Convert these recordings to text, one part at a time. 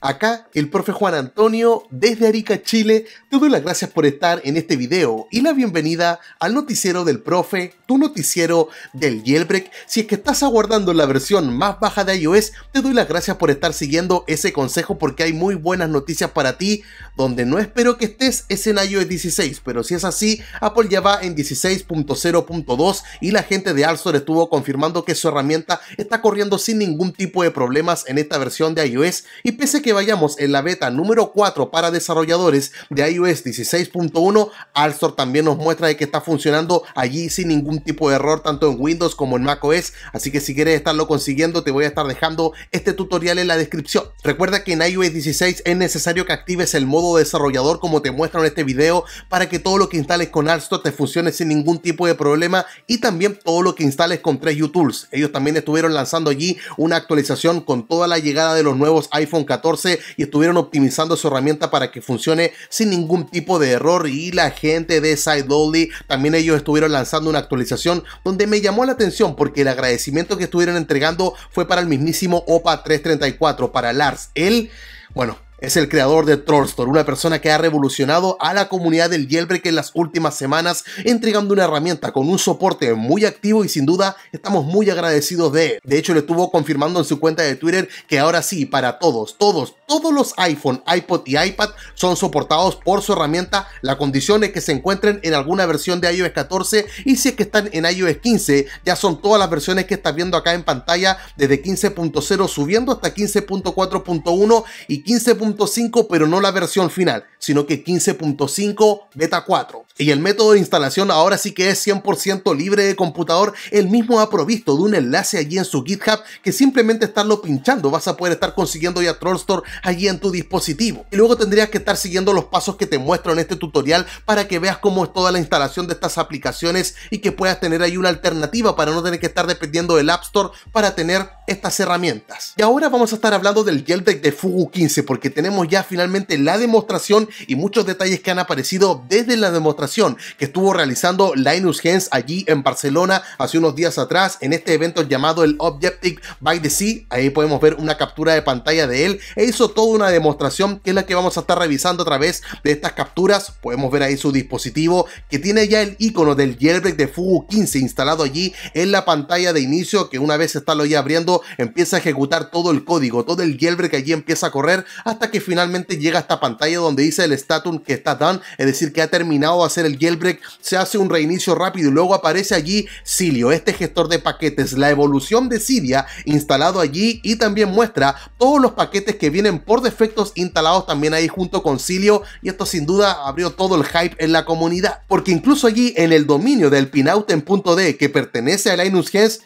Acá el profe Juan Antonio desde Arica, Chile, te doy las gracias por estar en este video y la bienvenida al noticiero del profe, tu noticiero del Jailbreak. Si es que estás aguardando la versión más baja de iOS, te doy las gracias por estar siguiendo ese consejo porque hay muy buenas noticias para ti. Donde no espero que estés es en iOS 16, pero si es así, Apple ya va en 16.0.2 y la gente de Alstor estuvo confirmando que su herramienta está corriendo sin ningún tipo de problemas en esta versión de iOS y pese que vayamos en la beta número 4 para desarrolladores de iOS 16.1, Alstor también nos muestra que está funcionando allí sin ningún tipo de error, tanto en Windows como en macOS. Así que si quieres estarlo consiguiendo, te voy a estar dejando este tutorial en la descripción. Recuerda que en iOS 16 es necesario que actives el modo desarrollador como te muestro en este video para que todo lo que instales con Alstor te funcione sin ningún tipo de problema y también todo lo que instales con 3U Tools. Ellos también estuvieron lanzando allí una actualización con toda la llegada de los nuevos iPhone 14 y estuvieron optimizando su herramienta para que funcione sin ningún tipo de error y la gente de Only también ellos estuvieron lanzando una actualización donde me llamó la atención porque el agradecimiento que estuvieron entregando fue para el mismísimo OPA 334, para Lars. el bueno, es el creador de Trollstore, una persona que ha revolucionado a la comunidad del jailbreak en las últimas semanas, entregando una herramienta con un soporte muy activo y sin duda estamos muy agradecidos de él. De hecho, le estuvo confirmando en su cuenta de Twitter que ahora sí, para todos, todos, todos los iPhone, iPod y iPad son soportados por su herramienta. La condición es que se encuentren en alguna versión de iOS 14 y si es que están en iOS 15, ya son todas las versiones que estás viendo acá en pantalla, desde 15.0 subiendo hasta 15.4.1 y 15. 15.5, pero no la versión final, sino que 15.5 beta 4. Y el método de instalación ahora sí que es 100% libre de computador. El mismo ha provisto de un enlace allí en su GitHub que simplemente estarlo pinchando vas a poder estar consiguiendo ya troll store allí en tu dispositivo. Y luego tendrías que estar siguiendo los pasos que te muestro en este tutorial para que veas cómo es toda la instalación de estas aplicaciones y que puedas tener ahí una alternativa para no tener que estar dependiendo del App Store para tener estas herramientas. Y ahora vamos a estar hablando del jailbreak de Fugu 15 porque tenemos ya finalmente la demostración y muchos detalles que han aparecido desde la demostración que estuvo realizando Linus Hens allí en Barcelona hace unos días atrás en este evento llamado el Objective by the Sea. Ahí podemos ver una captura de pantalla de él e hizo toda una demostración que es la que vamos a estar revisando a través de estas capturas. Podemos ver ahí su dispositivo que tiene ya el icono del jailbreak de Fugu 15 instalado allí en la pantalla de inicio que una vez está lo ya abriendo empieza a ejecutar todo el código, todo el jailbreak allí empieza a correr hasta que finalmente llega a esta pantalla donde dice el status que está done, es decir, que ha terminado de hacer el jailbreak, se hace un reinicio rápido y luego aparece allí Silio, este gestor de paquetes, la evolución de siria instalado allí y también muestra todos los paquetes que vienen por defectos instalados también ahí junto con Silio y esto sin duda abrió todo el hype en la comunidad, porque incluso allí en el dominio del en de que pertenece a Linus Hess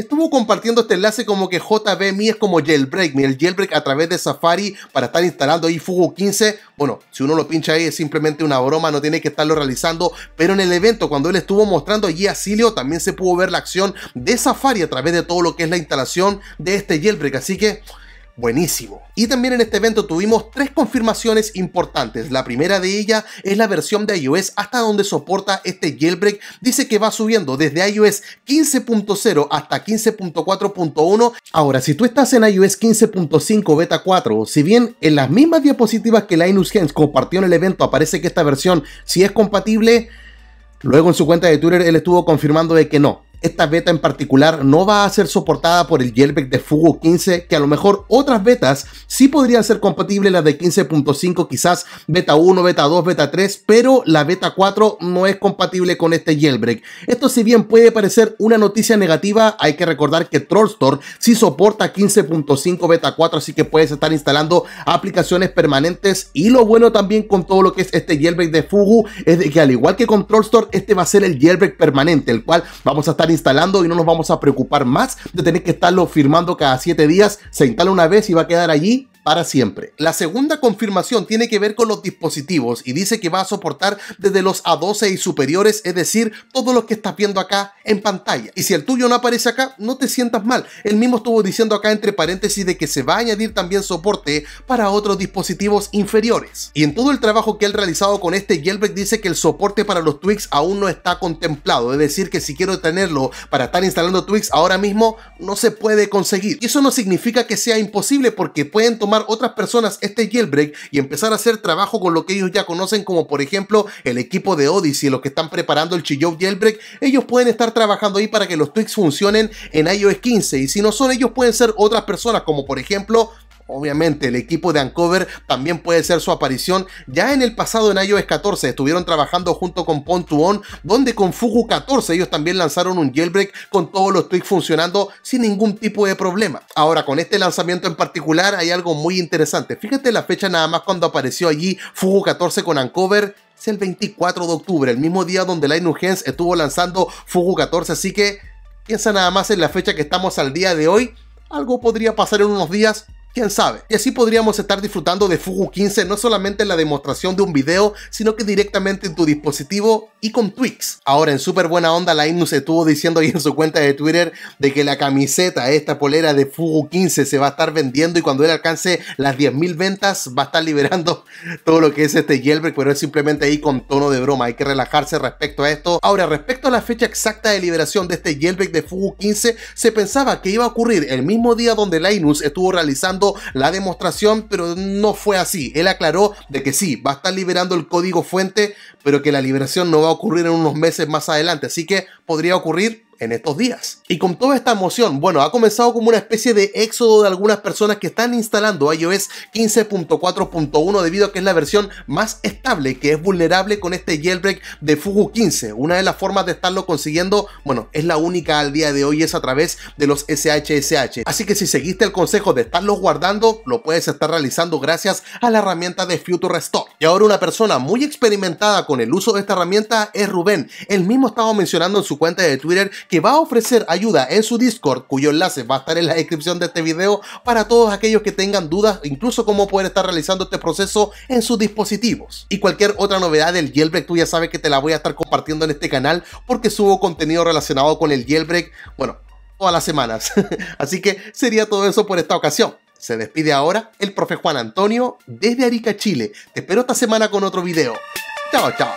estuvo compartiendo este enlace como que JBMI es como jailbreak, el jailbreak a través de Safari para estar instalando ahí Fugu 15. Bueno, si uno lo pincha ahí es simplemente una broma, no tiene que estarlo realizando, pero en el evento cuando él estuvo mostrando allí a Silio también se pudo ver la acción de Safari a través de todo lo que es la instalación de este jailbreak, así que buenísimo. Y también en este evento tuvimos tres confirmaciones importantes. La primera de ellas es la versión de iOS hasta donde soporta este jailbreak. Dice que va subiendo desde iOS 15.0 hasta 15.4.1. Ahora, si tú estás en iOS 15.5 beta 4, si bien en las mismas diapositivas que Linus Gens compartió en el evento aparece que esta versión sí es compatible, luego en su cuenta de Twitter él estuvo confirmando de que no, esta beta en particular no va a ser soportada por el jailbreak de Fugu 15, que a lo mejor otras betas sí podrían ser compatibles, las de 15.5, quizás beta 1, beta 2, beta 3, pero la beta 4 no es compatible con este jailbreak. Esto si bien puede parecer una noticia negativa, hay que recordar que Trollstore sí soporta 15.5 beta 4, así que puedes estar instalando aplicaciones permanentes y lo bueno también con todo lo que es este jailbreak de Fugu es que al igual que con Trollstore, este va a ser el jailbreak permanente, el cual vamos a estar instalando y no nos vamos a preocupar más de tener que estarlo firmando cada siete días. Se instala una vez y va a quedar allí para siempre. La segunda confirmación tiene que ver con los dispositivos y dice que va a soportar desde los A12 y superiores, es decir, todos los que estás viendo acá en pantalla. Y si el tuyo no aparece acá, no te sientas mal. El mismo estuvo diciendo acá entre paréntesis de que se va a añadir también soporte para otros dispositivos inferiores. Y en todo el trabajo que él realizado con este, Yelbeck dice que el soporte para los Twix aún no está contemplado, es decir, que si quiero tenerlo para estar instalando Twix ahora mismo, no se puede conseguir. Y eso no significa que sea imposible porque pueden tomar otras personas este jailbreak y empezar a hacer trabajo con lo que ellos ya conocen, como por ejemplo el equipo de Odyssey, los que están preparando el Chiyou jailbreak, ellos pueden estar trabajando ahí para que los tweaks funcionen en iOS 15 y si no son ellos pueden ser otras personas, como por ejemplo Obviamente, el equipo de Ancover también puede ser su aparición. Ya en el pasado, en iOS 14, estuvieron trabajando junto con pontuon on donde con Fugu 14 ellos también lanzaron un jailbreak con todos los tweaks funcionando sin ningún tipo de problema. Ahora, con este lanzamiento en particular, hay algo muy interesante. Fíjate la fecha nada más cuando apareció allí Fugu 14 con Ancover. Es el 24 de octubre, el mismo día donde Lightning Hens estuvo lanzando Fugu 14, así que piensa nada más en la fecha que estamos al día de hoy. Algo podría pasar en unos días sabe. Y así podríamos estar disfrutando de Fugu 15 no solamente en la demostración de un video, sino que directamente en tu dispositivo y con Twix. Ahora, en súper buena onda, la estuvo diciendo ahí en su cuenta de Twitter de que la camiseta, esta polera de Fugu 15 se va a estar vendiendo y cuando él alcance las 10.000 ventas va a estar liberando todo lo que es este jailbreak, pero es simplemente ahí con tono de broma, hay que relajarse respecto a esto. Ahora, respecto a la fecha exacta de liberación de este jailbreak de Fugu 15, se pensaba que iba a ocurrir el mismo día donde Linus estuvo realizando la demostración, pero no fue así. Él aclaró de que sí, va a estar liberando el código fuente, pero que la liberación no va a ocurrir en unos meses más adelante. Así que podría ocurrir, en estos días. Y con toda esta emoción, bueno, ha comenzado como una especie de éxodo de algunas personas que están instalando iOS 15.4.1 debido a que es la versión más estable que es vulnerable con este jailbreak de Fugu 15. Una de las formas de estarlo consiguiendo, bueno, es la única al día de hoy, es a través de los SHSH. Así que si seguiste el consejo de estarlo guardando, lo puedes estar realizando gracias a la herramienta de Future Restore. Y ahora una persona muy experimentada con el uso de esta herramienta es Rubén. Él mismo estaba mencionando en su cuenta de Twitter que va a ofrecer ayuda en su Discord, cuyo enlace va a estar en la descripción de este video para todos aquellos que tengan dudas, incluso cómo poder estar realizando este proceso en sus dispositivos. Y cualquier otra novedad del jailbreak, tú ya sabes que te la voy a estar compartiendo en este canal porque subo contenido relacionado con el jailbreak, bueno, todas las semanas. Así que sería todo eso por esta ocasión. Se despide ahora el profe Juan Antonio desde Arica, Chile. Te espero esta semana con otro video. Chao, chao.